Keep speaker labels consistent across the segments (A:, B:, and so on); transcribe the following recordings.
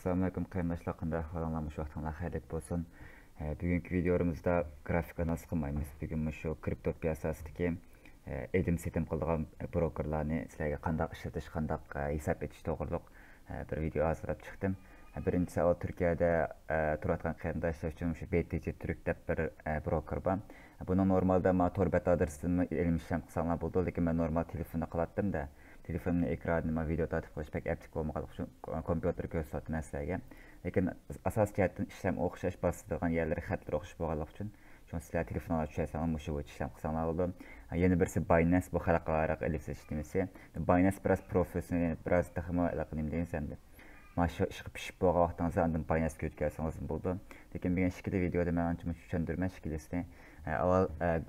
A: ассалаумағалейкум қайырмашылық құндар халаңламыш уақытыңла қайырлық болсын ә, бүгінгі видеорымызда графика насыл қылмаймыз бүгін мүшу крипто пиясасыдеке ә, едім сетім қылған ә, брокерларны сілерге қандақ ішілтіш қандақ bir ә, есап етіш тоғырлық ә, бір видео азырап шықтым ә, бірінші түркияда ә, тұратқан үшін btc түрік деп бір брокер ба. нормалда ቴሌፎን ekranima video tatbiq qilish pek aptik bo'lmagan uchun kompyuter ko'rsatdi sizlarga lekin asosiy jihatdan ishlam o'xshash bosadigan yerlari xatlar o'xshash bo'lganligi uchun chunki sizlar telefonlar tushasanglar mushu bo'yicha ishlam qilsanglar bo'ladi yana birisi binance bu xalqaro ellipsiz ishlemisi binance biraz professional biraz nima deymiz endi mana shu ishga pishib bo'lgan vaqtingizda undan binancega o'tkazsangiz bo'ldi lekin bugun shikli videoda man ancha tushuntirma shiklisini avval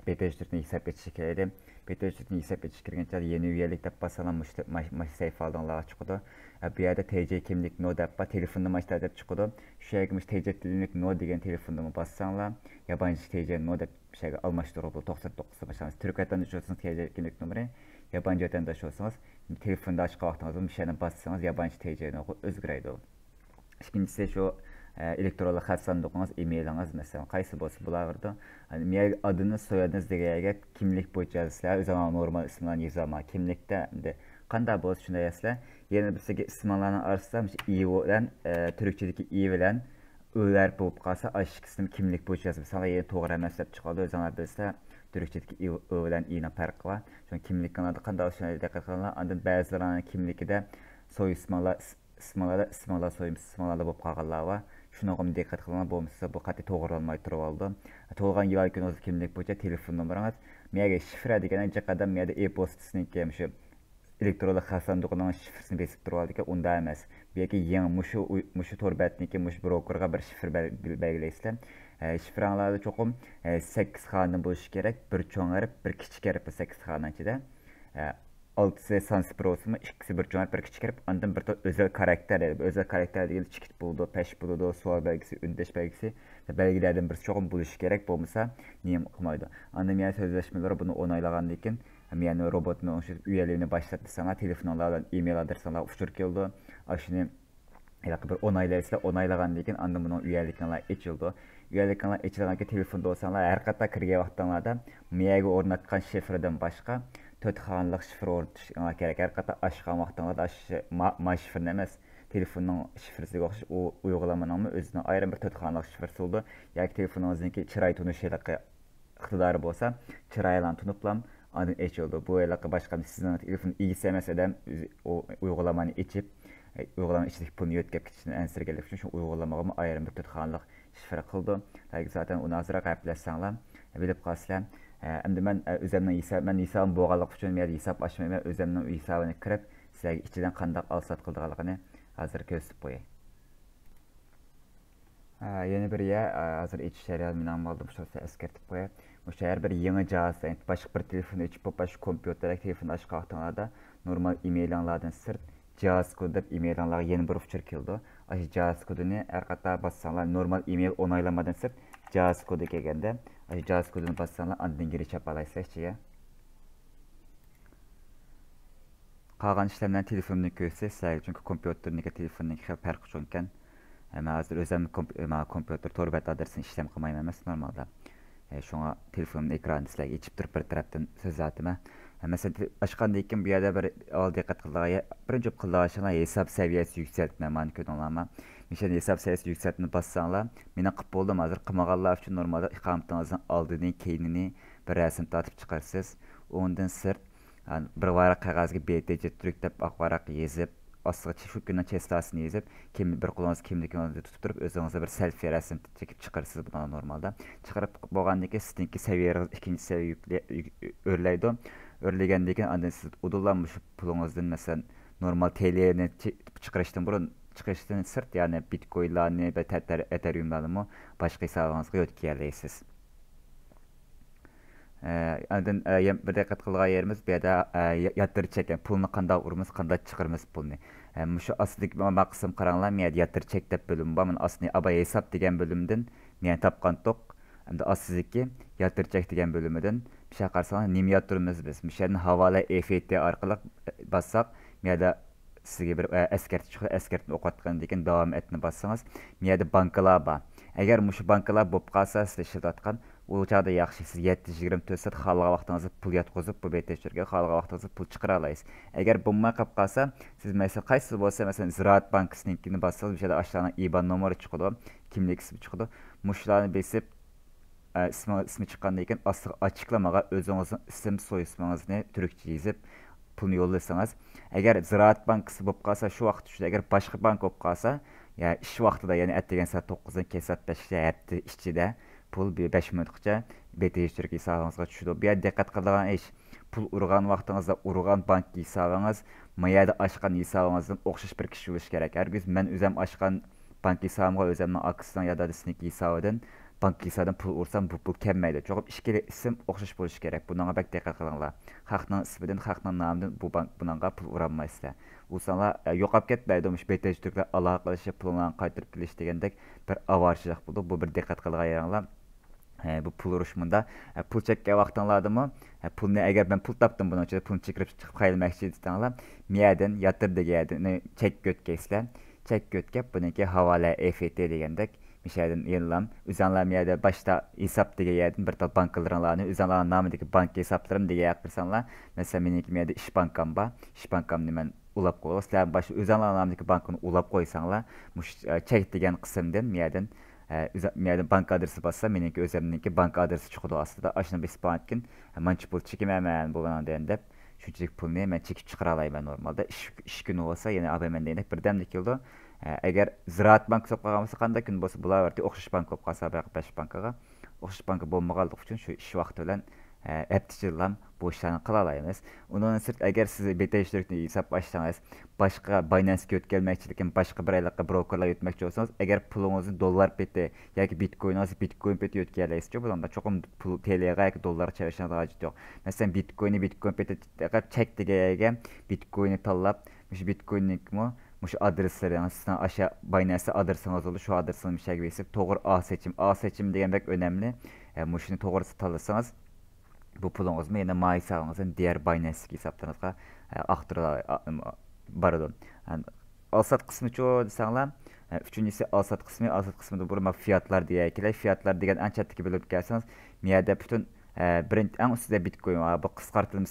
A: betejdirni hisob etish kerak edi Beşiktaş'ın yüksek Beşiktaş'a gençler yeni üyelikdə basalanmışdı. Maç, maç səhv aldan lağa çıxıdı. E, bir yerdə TC kimlik no dəbbə telefonda maçda dəb çıxıdı. Şüyə qımış TC kimlik no deyən telefonunu bassanla yabancı TC no dəb şey almaşdırıldı. 99 başlanız. Türk vətəndaşı olsanız TC kimlik nömrə, yabancı vətəndaş olsanız telefonda açıq vaxtınızda bir şeylə bassanız yabancı TC no özgürəydi o. İkincisi şu ee, elektronlik xatsandıqınız, e-mailiniz məsələn, qaysı bolsa bulardı. Hani məgər adını, soyadınız degəyək kimlik boyunca sizlər öz normal ismlərini yazma, kimlikdə indi qanday bolsa şunda yazsınlar. Yəni bizə ismlərin arasında EO ilə türkçədəki E ilə ölər bo'lib qolsa ash qism kimlik bo'yicha yozib sana yana to'g'ri emas deb chiqadi o'zinglar bilsa turkchadagi ö bilan ini farqi bor chunki kimliklarda qanday shunga diqqat qilinglar andan ba'zilarni kimlikida so'y ismlar ismlarda ismlar so'y ismlarda bo'lib qolganlar bor shunga ham diqqat qilinglar bo'lmasa bu qat'iy to'g'rilmay turib oldi to'lgan yoki o'zi kimlik bo'yicha telefon nomeringiz miyaga shifra degan jiqadan miyada e postasiniki shu elektronlik xavf sandig'ining shifrisini besib turib oldi ekan unda emas bu yoki yangi mushu mushu to'rbatniki mush brokerga bir shifr belgilaysizlar shifralarni cho'qim um, sakkiz xonni bo'lishi kerak bir cho'ng harf bir kichik harf sakkiz xonni ichida 6 sans prosuma ikkisi bir cümle bir bir özel karakter edip. Özel karakter degani chikit bo'ldi pesh bo'ldi sual belgisi undash belgisi birisi gerek bo'lishi kerak bo'lmasa okumaydı? qilmaydi yani sözleşmeleri bunu buni deyken. Hem yani robotni o'sha uyalarni başlattı sana uçur email adresinglar бір телефонда olsanlar әр katta miyagi орнатқан to'rt xonliq shifr o'rnatishga kerak har qator oshxomoqdada ma shifrni telefonun telefonning shifrisiga o'xshash u uyg'ulamaning o'zini ayrim bir to'rt xonliq shifrisi bo'ldi yoki telefoningizniki chiroy tunish iqtidori bo'lsa chiroylan tuniblam anın eç oldu. Bu elaka başka sizin telefon ilgisemez edem o uygulamanı içip e, uygulamanın içindeki pulunu yötkep kişinin ensir gelip için şu uygulamamı ayrım bir tutkanlık şifre kıldı. Lakin zaten onu azırak ayıplaşsanlar bilip kalsınlar. Ә, әмді мән өзімнің hisob men hisobim bo'lganligi uchun men hisob ochmayman o'zimning hisobini kirib sizlarga ichidan qandoq al sot hozir ko'rsatib qo'yay yana bir ya hozir ichish jarayoni mening eskartib qo'yay o'sha har bir yangi jihaz boshqa bir telefon ichib boshqa kompyuter telefon ochgan normal emailinglardan sirt JavaScript deb yana keldi normal email kelganda Znači JavaScript-unu bassanlar, ondan geri çapalaysak ki, ya. Qalan işləmdən telefonunu görsək, səhər, çünki kompüterinin telefonunun xil fərqi çoxkən, mən hazır özəm kompüter torbət adresini işləm qılmayım əməs normalda. E, şuna telefonumun ekranını sizlər geçib durub bir tərəfdən söz atımə. E, məsələn, başqanda ikin bu yerdə bir al diqqət qıldığa, birinci qıldığa hesab səviyyəsi yüksəltmə, manikön olama. nishon hisob sayasi yuksakni bossanglar meni qilib bo'ldim hozir qilmaganlar uchun normalda iqomatingizni oldini keyinini bir rasm tortib chiqarsiz undan sirt bir varaq qog'ozga btj turk deb oq varaq yezib ostiga shu kunni chestasini yezib kim bir qo'lingiz kimligingizni tutib turib o'zingizni bir selfi rasm chekib chiqarsiz buni normalda chiqarib bo'lgandan keyin sizniki saviyangiz ikkinchi saviyaga o'rlaydi o'rlagandan keyin andan siz udullan shu pulingizdan masalan normal telni chiqarishdan burun chiqishini sirt ya'ni bitcoinlarni ethereumlarnimi boshqa hisobingizga o'tkazasiz ee, andan e, bir diqqat qilgan yerimiz bu yerda yattirchak pulunu qanday urmiz qanday chiqirmiz pulni shu aslidagi mana qism qaranglar bu yerda yattirchak deb bölüm bor mana aslida abay hisob degan bo'limdan men topgan to'q endi aslizdagi yattirchak degan bo'limidan bir şey qarasangiz nim yattirmiz biz shu yerni havola eft orqali e, bossak bu sizga bir eskertish eskertib o'qiyotgandan keyin davom etni bossangiz miyada bankalar bor agar mushu bankalar bo'lib qolsa siz ishlatayotgan u chog'da yaxshi siz yetti yuz yigirma to'rt soat xohlagan vaqtingizni pul yotqizib bu betishga xohlagan vaqtingizni pul chiqara olasiz agar bo'lmay qolib qolsa siz masalan qaysi bo'lsa masalan ziroat bankisinikini bossangiz o'sha yerda ashulani iban nomeri chiqadi kimlik ismi chiqadi mushularni besib e, ismi ismi chiqqandan keyin ostiga ochiqlamaga o'zingizni ism soy ismingizni turkcha yozib pulni yo'llasangiz agar ziroat bankasi bo'lib qolsa shu vaqt ichida agar boshqa bank bo'lib qolsa ya ish vaqtida ya'ni ertaga soat to'qqizdan keyin soat beshga ichida pul besh minutgacha btj turk hisobingizga tushadi bu yerda diqqat qiladigan ish pul urgan vaqtingizda urgan bank hisobingiz miyada ochgan hisobingizdan o'xshash bir kishi bo'lishi kerak har hargiz men o'zim ochgan bank hisobimga o'zimni aksidan yoki hisobidan bankisadan pul ursam bu pul kelmaydi cho'qib ikkala ism o'xshash bo'lishi kerak bunga bak diqqat qilinglar haqni ismidan haqni nomidan bu bunga pul urolmaysizlar ursanlar e, yo'qolib ketmaydi mush betej turklar aloqa qilishi pullarni qaytarib kelish degandek bir avarchilik bo'ldi bu bir diqqat qilg'anlar e, bu pul urishmunda e, pul chekkan vaqtinglardami pulni agar man pul topdim buni ichida pulni chekirib chiqib qayrilmoqchi desanglar miyadan yotir degani chekka o'tkaysizlar chekka o'tkab buniki havola eft degandek Müşəyədən yenilan, üzənlər məyədə başta hesap diye yədim, bir tal bankalarını, üzənlərin namidəki bank hesablarım deyə yəqdirsanlar. Məsələn, mənimki məyədə iş bankam ba, iş Bankam nimen ulab qoyulur. Sizlərin başı üzənlərin namidəki bankını ulab qoysanlar, müş e, çək deyən qısımdan məyədən e, məyədən banka adresi bassa, mənimki özəmninki banka adresi çıxıdı aslında. Aşını bir spankin, e, mən pul çəkimə mən bu mənə deyəndə shunchalik pulni man chekib chiqara olayman iş ish ish kuni bo'lsa yana bir birdan keldi agar э, ziraat банк болып қалған болса қандай күн болса бұлар барти ұқсаш банк болып қалса баяғы бәш банкаға ұқсаш банка болмағандығы үшін шу іш уақыты білән әпті жыллам bu işlerini kılalayınız. Ondan sırt eğer siz BTC hesap açsanız, başka Binance'e ötkelmekçilikin başka bir aylıklı brokerla yutmakçı olsanız, eğer peti доллар яки bitcoin pul пул peti şu adresleri yani sizden aşağı Binance'de adresiniz olur. Şu adresini bir şey gibi Doğru A seçim. A seçim demek önemli. Yani bu şunu doğru satılırsanız bu yine yana maisağınızın diğer Binance'deki hesaplarınızga e, aktarılar. Pardon. Yani alsat kısmı çoğu insanla. Yani e, üçüncüsü alsat kısmı. Alsat kısmı da burma fiyatlar diye ekiler. Fiyatlar degen en çattaki bölüp gelseniz. Miyada bütün e, birinci en üstüde Bitcoin var. Bu kıskartılmış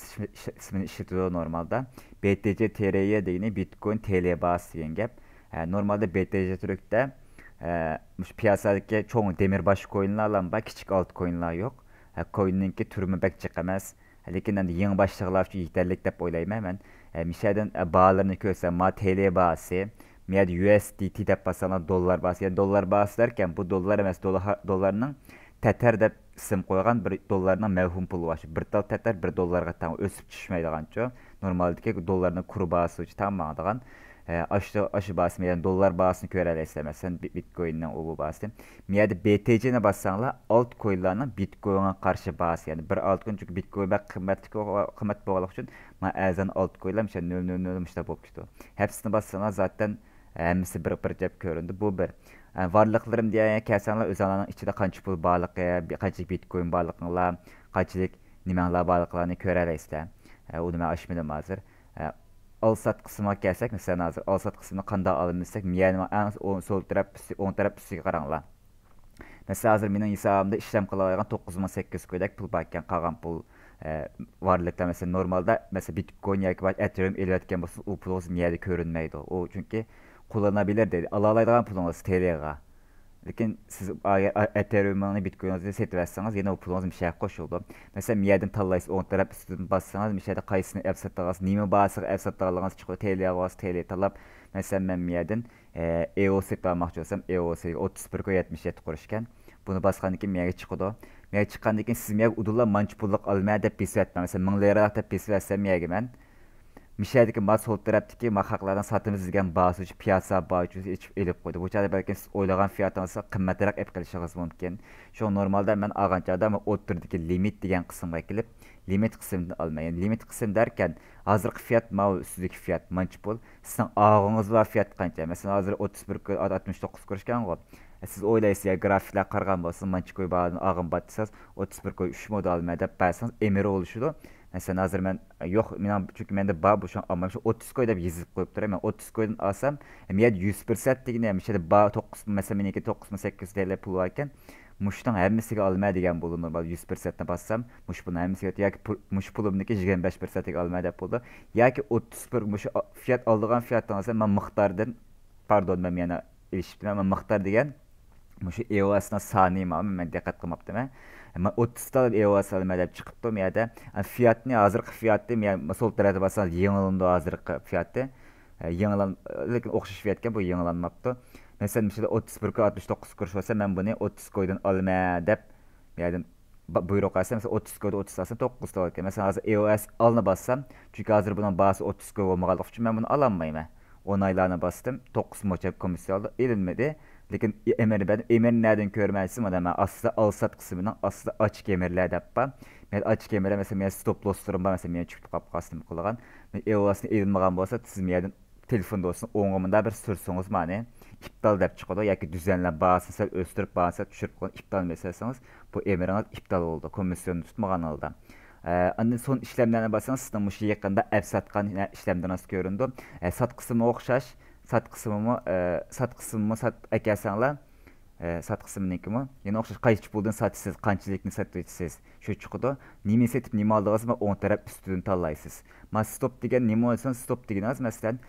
A: ismini işletiyor normalde. BTC TR'ye de yine Bitcoin TL bağısı yengem. E, normalde BTC Türk'te e, piyasadaki çoğu demirbaş coinlarla bak küçük alt coinlar yok. E, ki türümü bek çıkamaz. E, lakin hani yeni başlıklar için yeterlik dep oylayım hemen. E, Mişerden e, bağlarını görsem ma TL bağısı. Yani USDT de basana dolar bağısı. Yani dolar bağısı derken bu dolar emas dolar, dolarının Teter dep isim koygan bir dolarının mevhum pulu var. Bir tal teter bir dolarga tam ösüp düşmeydi ganço normaldiki dollarının kuru bağısı için tamamladıqan e, aşı, aşı bağısı, yani dolar bağısını körel istəməsən, bitcoin'dən o bu bağısı. Məyədə yani BTC'ne bassanla altcoin'larının bitcoin'e qarşı bağısı, yəni bir altcoin, çünki bitcoin bək qiymətli qiymət boğalıq üçün, mən əzən altcoin'lar, müşə 0.00 müştə bu ki, Həbsini bassanla zaten e, həmisi bir bir cəb göründü. Bu bir. Yani e, varlıqlarım deyə yəni, kəsənlər öz alanın içində qancı pul bağlıqı, qancı bitcoin bağlıqınlar, qancı nimənglər bağlıqlarını körel istə u nima ish bilim hozir alsat qismiga kelsak masalan hozir alsat qismini qandoq olib miyani ang so'l taraf o'ng taraf ustiga qaranglar masalan hozir mening hisobimda ishlam qilayotgan to'qqiz ming sakkiz ko'ylak pul bor ekan pul e, varlıklar mesela normalde mesela Bitcoin ya da Ethereum ilerletken bu pul olsun niye de görünmeydi. O çünkü kullanabilir dedi. Alalaydıgan pul olsun TL'ye. Lakin siz Ethereum alını Bitcoin'ınızı setib etsanız, yine o pulunuz bir şeye koşuldu. Mesela miyadın tallayız, onlara bir sütun bassanız, bir şeyde kayısını ev sattağız, nime basıq ev sattağlığınız çıkıyor, TL avaz, TL talap. Mesela ben miyadın e, EO set almak olsam, EO set 31.77 kuruşken, bunu basqandan keyin miyaga chiqadi miyaga chiqqandan keyin siz miyaga udulla manch pulliq olma deb besib aytman masalan lira deb besib aytsam miyaga man mishaydagi masol tirabdiki mana xalqlardan sotamiz degan ba'zi shu piyasa bojus ichib elib qo'ydi bu chog'da balkim siz o'ylagan fiyatdan qimmatroq ep qilishingiz mumkin shu normalda man olgan chog'da o'tirdiki limit degan qismga kelib limit qismini olmay ya'ni limit qism derkan hozirgi fiyat mau ustidagi fiyat mancha pul sizni og'ingiz bor fiyat qancha masalan hozir o'ttiz bir oltmish to'qqiz ko'rishgan ғой e, siz o'ylaysiz ya grafiklar qaragan bo'lsa mancha ko'y og'in bor desangiz o'ttiz bir ko'y uch modal deb emir bo'lishidi masalan hozir man yo'q men chunki menda baa shu mana shu o'ttiz koy deb yozib qo'yib turibman o'ttiz koydan olsam e, miyada yuz persent degan o'sha ba to'qqiz masalan meniki to'qqiz ming sakkiz yuz deylar pul bor ekan mushtun hammasiga olma degan bo'ldi yuz persentni bassam mush pulni hammasiga yoki mush pulimniki yigirma besh persentiga olma deb bo'ldi yoki o'ttiz bir mush fiyat oldigan fiyatdan olsam man miqdordan pardon man yana ilishibman man miqdor degan mushu eosni soni man diqqat qilmabdiman o'ttiz tal ololmaylab chiqibdi bu fiyatni hozirgi fiyatni men sol tarafda basangiz yangilandi hozirgi fiyatni yangilan lekin o'xshash fiyatga bu yangilanmabdi masalan shu o'ttiz birga oltmish to'qqiz kurush мен man buni o'ttiz ko'ydan olma deb buyoqdan buyruq olsa 30 o'ttiz 30 o'ttiz olsam to'qqiz to'qqiz masalan hozir eos olni bossam chunki hozir buni basi o'ttiz ko'y uchun buni ololmayman o'n oylarni bosdim to'qqiz Lakin emirden nereden körməlsin adama aslında alsat kısmından aslında açık emirlerden yapma. ben açık emirler mesela men stop losslarım var mesela men çıktı kapkasını kullanan. Men evolasını edilmeden bolsa siz meyden telefonda olsun oğumunda bir sürsünüz mani iptal dep çıkıyor ya ki düzenlen bağısını sen östürüp bağısını düşürüp koyun iptal meselesiniz bu emiriniz iptal oldu komisyonu tutmadan oldu. Ee, Anın son işlemlerine basanız sizin bu şey yakında ev satkan işlemleriniz göründü. E, sat kısmı okşaş. sat qismimi sat qismimi sat aytgansanglar sat qisminikimi ya'ni o'xshash qaysi puldan satasiz qanchalikni satasiz shu chiqadi nima setib nima oldingiz o'ng taraf ustidan tanlaysiz man stop degan nima olsam stop deganingiz masalan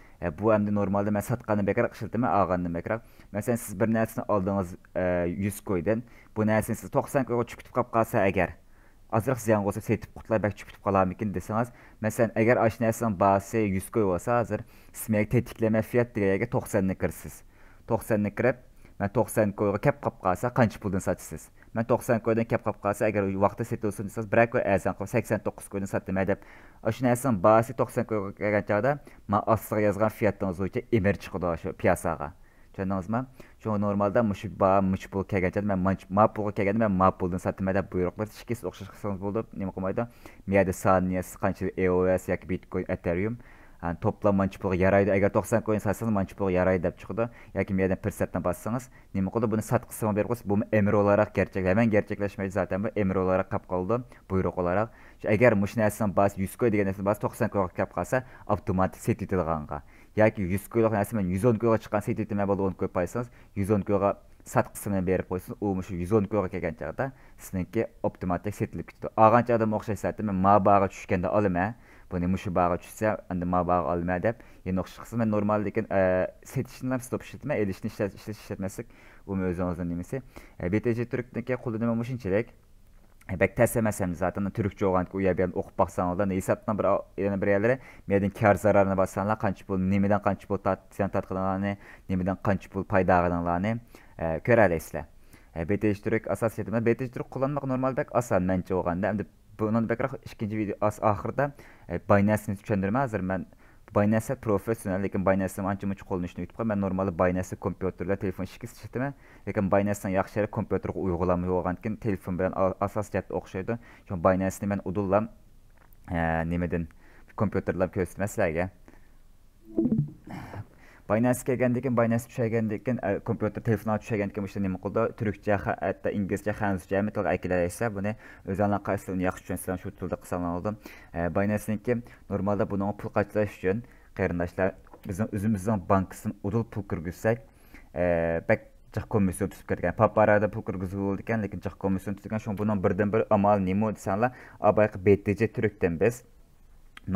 A: bu endi normalda man satqanni bekroq ishiltaman olganni bekroq masalan siz bir narsani oldingiz yuz ko'ydan bu narsani siz to'qson ko'yga chiqitib qolib qolsa agar азыраак зыян кылса сетип кутулай балки күтүп калам экен десеңиз masalan agar oshnasini baasi 100 koy bo'lsa hozir smerg tetikleme fiyat 90 to'qsonni kirsiz 90 to'qsonni kirib man 90 koyga kelib qolib qalsa qancha puldan sotasiz man to'qson koydan kelib qolib qolsa agar vaqtida sotilsin desangiz bir koy arzon qilib sakson to'qqiz koydan sotdim deb shu narsani 90 to'qson koyga kelgan chog'da man ostiga yozgan fiyatingiz bo'yicha emir chiqadi shu piyosaga tushundingizmi shu normalda mush ba mush pul kelgancha man ma pulga kelganda man ma puldan satdimada buyruq bir ishga o'xshash qilsangiz bo'ldi nima qilmaydi miyada saniyasi qancha eos yoki bitcoin Ethereum. yani to'plam mancha pulga yaraydi agar 90 coin satsangiz mancha pulga yaraydi deb chiqdi yoki miyadan pirsatdan bossangiz nima qildi buni satqi sima berib qo'ysa bu emri olaroq gerçek hemen gerçekleşmeydi zaten bu emri olaroq qolib qoldi buyruq olaroq agar mush narsani bas 100 coin degan narsani bas 90 coin qolib qalsa, avtomatik setilganqa yoki yuz kilolik narsani yuz o'n kiloga chiqqan seit nima bo'ldi o'n ko'rib qo'ysangiz yuz o'n kiloga sat qismini berib qo'ysangiz u shu yuz o'n kiloga kelgan chog'da sizniki optimatik setilib ketadi olgan chog'da o'xshasatdi men ma bag'a tushganda olma buni mushu bag'i tushsa endi ma bag'a olma deb yana o'xshasa man normal lekin setishni ham stop ishlatma ilishni ishlatish ishlatmaslik u o'zimizni nimasi btj turkniki qo'lda nima shunchalik E, bəlkə təsəməsəm zaten türkcə olan ki, uya bilən oxub baxsan orada nə hesabdan bir yəni bir yerlərə mədən kar zararına baxsanlar, qanç pul, nəmədən qanç pul sən tatqınlarını, nəmədən qanç pul payda ağınlarını e, görələsizlər. E, BTH əsas yetimə BTH kullanmaq normalda asan məncə olğanda. Həm də bunun bəkraq ikinci video as axırda e, Binance-ni düşəndürmə hazır mən Binance'e profesyonel, lekin Binance'dan ancha muncha qo'llanishni yutib qolgan. Men normalda Binance kompyuterda telefon shikast ishlatdim, lekin Binance'dan yaxshi kompyuterga uyg'ulama bo'lgandan telefon bilan asos jihatda o'xshaydi. Chunki Binance'ni men udullam nimadan kompyuterlab ko'rsatmaslarga. baynasga kelgandan keyin baynas tushaygandan keyin kompyuter telefonlar tushaygan keyin o'sha nima qildi turkcha hatto inglizcha hanuzcha hamma tilga aytilaversa buni o'z qaysi tilni yaxshi tushunsanglar shu tilda qilsanglar bo'ldi baynasniki normalda buni pul qaytarish uchun qarindoshlar bizni o'zimizni bankisidan udil pul kirgizsak bak jiq komissiya tutib ketgan paparada pul kirgizib bo'ldi ekan lekin jiq komissiya tutgan shu buni birdan bir amal nima desanglar abayqi btj turkdan biz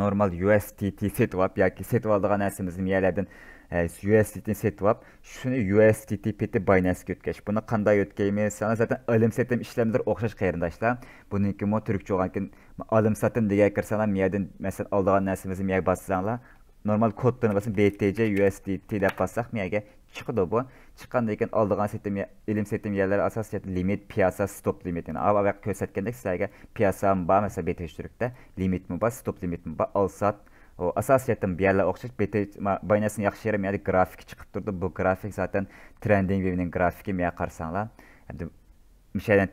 A: normal usdt setib olib yoki setib oladigan narsamizni miyalardan Ee, USDT setip alıp şunu USDT peti Binance ötkeş. Bunu qanday ötkeyimiz? Sana zaten alım satim işlemler oxşaş qarindaşlar. Bununki mo türkçe olan ki alım satim dege kirsana miyadan mesela aldığan narsimizni miyak bassanglar. Normal koddan basın BTC USDT dep bassaq miyaga chiqdi bu. Chiqqandan keyin aldığan setim ilim setim yerlari asosiyat limit piyasa stop limitini. Av avaq ko'rsatgandek sizlarga piyasam bor, mesela BTC limit limitmi bor, stop limitmi bor, al sat asosiyatan buyalar o'xshash baynasini yaxshi байнасын yani grafik chiqib turdi bu grafik zaten trending webning grafiki miya qarasanglar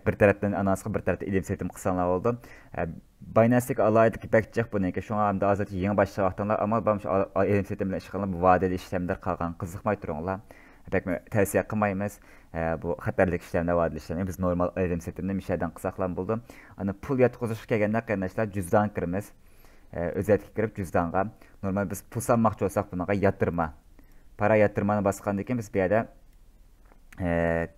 A: bir tarafdan anasiga bir tarafdan ilim setim qilsanglar bo'ldi baynasdagi alayda bak chiq buniki shunga hamda hozir yangi boshlaganlar amal bu vadeli qolgan qiziqmay turinglar tavsiya qilmaymiz bu xatarlik biz normal ilim mishadan qilsaqlar bo'ldi pul yotqizish kelganda qarindoshlar cüzdan Ee, özətki kirib cüzdanğa. Normal biz pul sanmaqçı olsaq bunaqa yatırma. Para yatırmanı basqanda ekan biz bu yerda e,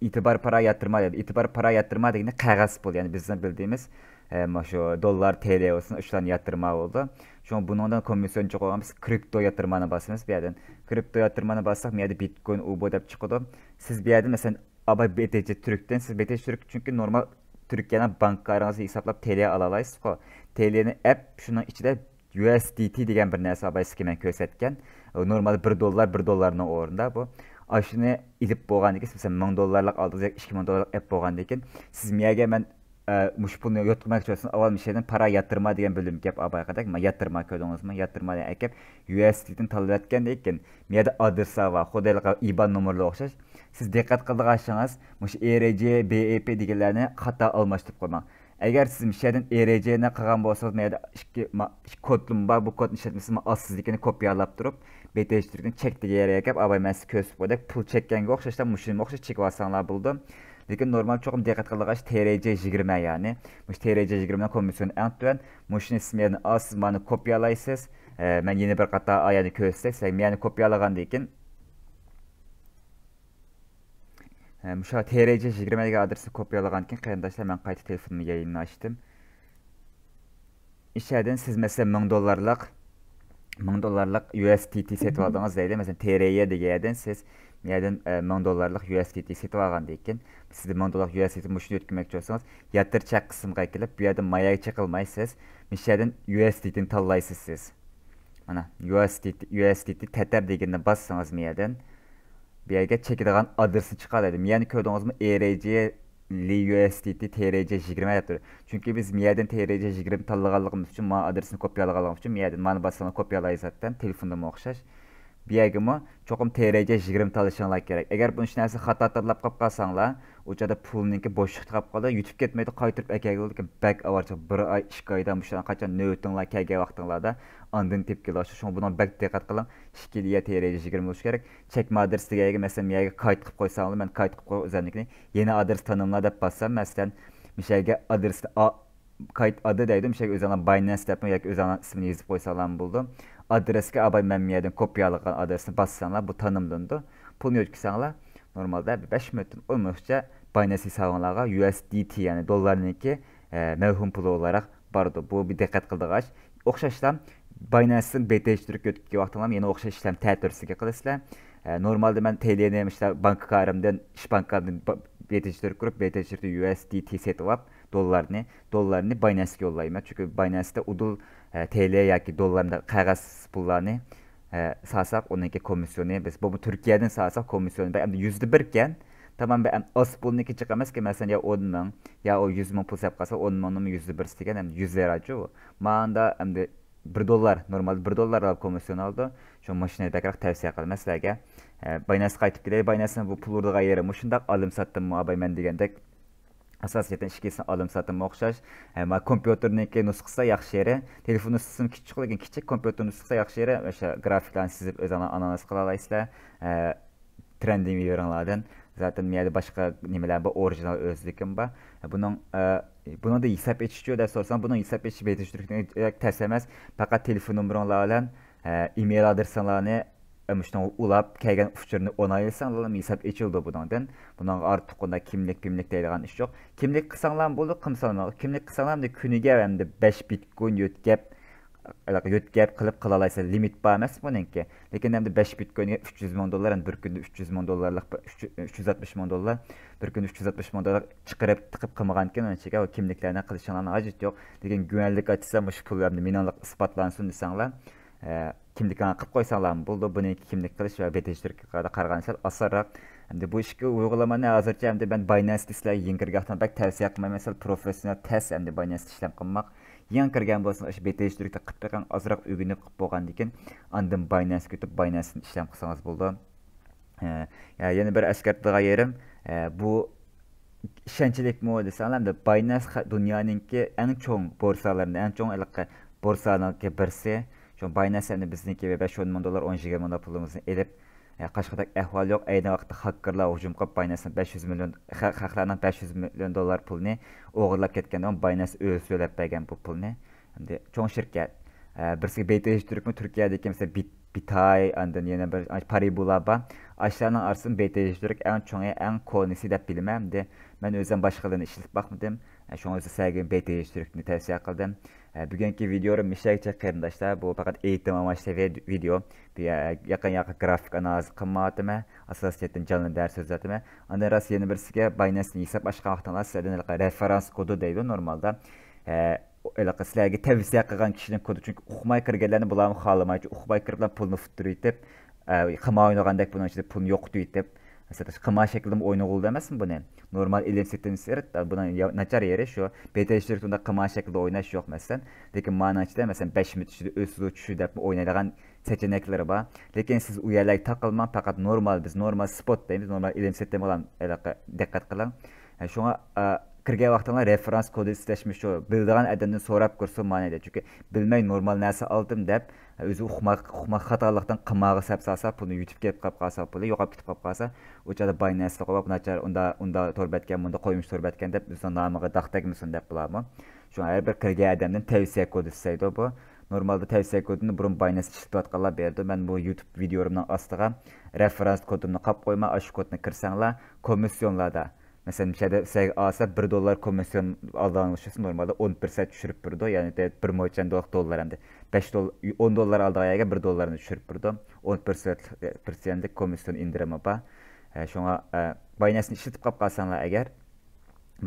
A: itibar para yatırma deydi. İtibar para yatırma deganda qağaz pul, ya'ni bizden bildiğimiz e, şu dollar, TL olsun, uçtan yatırma oldu. Çünkü bunundan komisyon çok biz kripto yatırmanı basımız bir yerden. Kripto yatırmanı bassak, bir bitcoin, ubo deb çıkıdı. Siz bir yerden mesela abay BTC Türk'ten, siz BTC Türk çünkü normal Türkiye'nin banka aranızı hesaplar TL'ye alalayız. TL'nin app şunun içi de USDT degen bir nesil abay skimen kösetken. E, Normalde 1 dolar 1 dolarına uğrunda bu. Aşını ilip boğandı ki, mesela 1000 dolarlık aldığınız 2000 dolarlık app boğandı ki, siz miyage ben Muş bunu yutmak için avalım işlerden para yatırma diyen bölüm gibi abaya kadar ama yatırma köyünüz mü? Yatırma diyen ekip USDT'nin talep etken deyken miyada adırsa var, hodayla IBAN numaralı okşar. siz dikkat qildiğinizde muş ERC, BEP deganlarni hata almashtirib qo'ymang. Eğer siz mishadan ERC'ni qilgan bo'lsangiz, menda ikki kodlim bor, bu kodni ishlatmasiz, men asizligini kopyalab turib, beteshtirgan chek degan yerga kelib, abay men sizga ko'rsatib qo'ydik. Pul chekkanga o'xshashdan mushunga o'xshash chekib basanlar bo'ldi. Lekin normal çoğum dikkat kılığaç TRC 20 yani. Muş TRC 20 komisyon en tüven. Muşun ismiyadını az siz bana kopyalaysız. E, ben yeni bir kata ayağını köstek. Sen yani kopyalagan deyken Muşa TRC 20 adresi kopyalaganken qarindaşlar ben qayta telefonumu yayınını açtım. İşerden siz mesela 1000 dollarlıq 1000 dollarlıq USDT setip aldığınız deydi. Mesela TR'ye de yerden siz yerden 1000 e, dollarlıq USDT setip alğan deyken siz 1000 dollarlıq USDT muşunu ötkümekçi olsanız yatırçak kısımga gelip bu yerden mayaya çakılmayı siz Mişerden USDT'ni tallaysız siz. Mana USDT, USDT tetep degende bassanız mı yerden buyoqqa chekadigan adresi chiqadi dedim yani ko'rdingizmi erj LUSDT TRC 20 yaptı. Çünkü biz miyadan TRC 20 tanlaganlığımız için ma adresini kopyalaganlığımız için miyadan mana basını kopyalayız zaten telefonda o'xshash. Bu yerga mo choqim TRC 20 tanlashinglar kerak. Agar buning narsa xato tanlab qolib qolsanglar, uçada o'chada pulniki bo'shliq YouTube qoldi yutib ketmaydi qaytirib akaga lekin bak avarcha bir oy ikki oydan bushdan qachon navbatinglar kelgan vaqtinglarda andin tepkilashi shu bundan bak diqqat qiling ikki ya teraga yigirma bo'lishi kerak chekma adres deganiga masalan miyaga qayt qilib qo'ysam man qayt qilib qo'yib o'zimnikini yana adres tanimla deb bassam masalan mishaga adresni qayt adi deydi mishaga o'zinglar binance deb yoki o'zinglar ismini yozib qo'ysanglar bo'ldi adresga abay man miyadan basanlar bu bassanglar bu yok ki o'tkazsanglar normalda 5 mötdüm. O möhçe Binance hesabınlağa USDT yani dollarınki e, mevhum pulu olarak bardı. Bu bir dikkat kıldıgaç. Oxşaşlam Binance'ın BTC türk götükki vaqtınlam yeni oxşaş işlem tətürsüge qılısla. E, Normalde ben TL'ye neymişler banka karımdan, iş bankadan BTC türk grup BTC USDT setip ap dollarını, dollarını Binance'e yollayma. Çünkü Binance'de udul e, TL ya ki dollarında qağaz pullarını sağsak ki komisyonu biz bu Türkiye'den sağsak komisyonu ben yüzde birken tamam ben az ki çıkamaz ki mesela ya 10 ya o 100 min pul sap kalsa 10 yüzde bir stiken yani 100 lira acı bu. 1 dollar normal 1 dollar alıp komisyon aldı. Şu maşinaya tekrar tavsiye kıl. Mesela ki e, bu pul urduğu yeri alım sattım mı asosiyatan ishkisini olim satim o'xshash va kompyuterniki nusxasi yaxshi yeri telefon nusxasi kichik lekin kichik kompyuter nusxasi yaxshi yeri o'sha grafiklarni sizib o'zini analiz qila olasizlar trendini beringlardan zaten miyada boshqa nimalar orijinal original o'zlikim bor buning buni da hesap etish da deb bunun hesap hisob etish betish ters emas telefon nomeringlar bilan e-mail adresinglarni ұлап улап кәйгән учурны онайлсаң лам исәп эчилде будандан. Буның артык гына кимлек кимлек дигән эш юк. Кимлек кысаң лам булды, кымсаң кимлек кысаң лам күнегә әмде 5 биткоин йөткәп алака йөткәп кылып кыла алайсың. Лимит бар эмас Лекен Ләкин әмде 5 биткоинга 300 мең доллар, бір көндә 300 мең долларлык 360 мең доллар, бір көндә 360 мең доллар чыгарып тыгып кылмаган икән, аны чигә кимлекләрне кылышыңларны аҗит юк. Ләкин гүвәнлек ачса мыш пул әмде минанлык исбатлансын дисәңләр, kimlikini qilib qo'ysalar bo'ldi buni kimlik qilish va betishtirga qaraganlar osonroq endi bu ishga uyg'ulamani hozircha endi man binance sizlar yengirgahdan bak tavsiya qilmayman sizlar professional test endi binance ishlab qilmoq yan kirgan bo'lsin o'sha betishtirikda ozroq o'rganib qilib bo'lgandan keyin andin binance qilsangiz yana bir askartigan yerim bu ishonchlikmi ал endi binance cho'ng Чон Binance әмне 5-10 мең доллар 10-20 мең пулыбызны ahval yo'q, ayni vaqtda hakkerlar hujum qilib Binance 500 million xalqlarning 500 million dollar pulini o'g'irlab ketgandan Binance o'zi so'lab bergan bu pulni. Endi cho'ng shirkat, birsi BTH Turkmi Turkiyadagi Bit Bitay, andan yana bir Paribula ba. arasın konisi Ee, bugünkü videoda müşahit qarindoshlar bu faqat eğitim amaçlı video bir e, yakın yakın grafik analiz qilmayotimi asosiyatdan jonli dars o'zatyapman ana rost yana birisiga binance hisob ochgan vaqtinglar sizlardan referans kodi deydi normalda anaqa ee, sizlarga tavsiya qilgan kishini kodi chunki uqmay kirganlarni bularni xohlamaydi uqmay kirib pulni futtiritib ee, qilmay o'ynagandek buni ichida pulni yo'qitib sizlar qilmay shaklida o'ynag'ildi emasmi buni normal ilim sistemisidir. Buna naçar yeri şu. Beteştirikliğinde kıma şekilde oynaş yok mesela. Lekin manaçıda mesela 5 mütüşü, özlü tüşü de oynayan seçenekleri var. Lekin siz uyarlar takılma fakat normal biz normal spot deyimiz normal ilim sistemi olan dikkat kılın. Yani şuna e, kirgan vaqtimda referans kodu ishlashmi shu bildigan adamdan so'rab ko'rsin ma'nida Çünkü bilmay normal narsa oldim deb o'zi uqmoq uqmoq xatolikdan qilmog'i sap solsa pulni yutib kelib qolib qolsa puli yo'qolib ketib qolib qolsa o'chada baynasni qilib nachar unda unda to'rbatgan bunda qo'ymish to'rbatgan deb bizni nomiga daqtagmisin деп bularmi shu әрбір кірген адамның odamdan коды kodi istaydi нормалды normalda tavsiya бұрын burun baynas ishlatayotganlar берді мен бұл youtube videomni ostiga referans kodimni qilib qo'yman shu kodni kirsanglar komissionlarda Məsələn, Türkiyədə SGA-sa 1 dollar komissiyon aldanılışısı normalda 10% düşürüb burda. Yəni də 1 milyon dollar dollarandı. 5 doll 10 dollar aldığına 1 dollarını düşürüb burda. 10% e, persentlik komissiyon indirimi var. E, şoňa e, baýnasını işletip qap qalsanlar əgər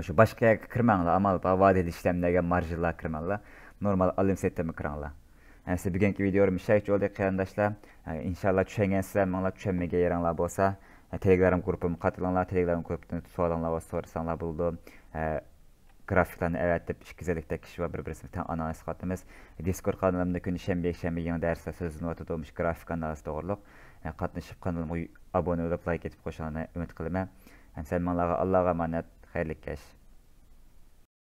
A: şu başqa yerə kirməңlər, amal var, vadeli işləmlərə marjlar kirməңlər. Normal alım setdəmi kirəңlər. Yani e, size bugünkü videomu müşahit oldu arkadaşlar. Yani e, inşallah düşüngensizler, bana düşünmeye yaranlar olsa. Э, telegram guruhim katılınlar telegram guruhdan suallanlar va so'rasanglar bo'ldi grafiklarni avattib ikkizalikda kishi va bir birimizni analiz Discord diskord kanalimda kun shanba yakshanba yangi darslar so'zlanayotdi mush grafik analiz to'g'riliq qatnashib kanalimga obuna bo'lib layk etib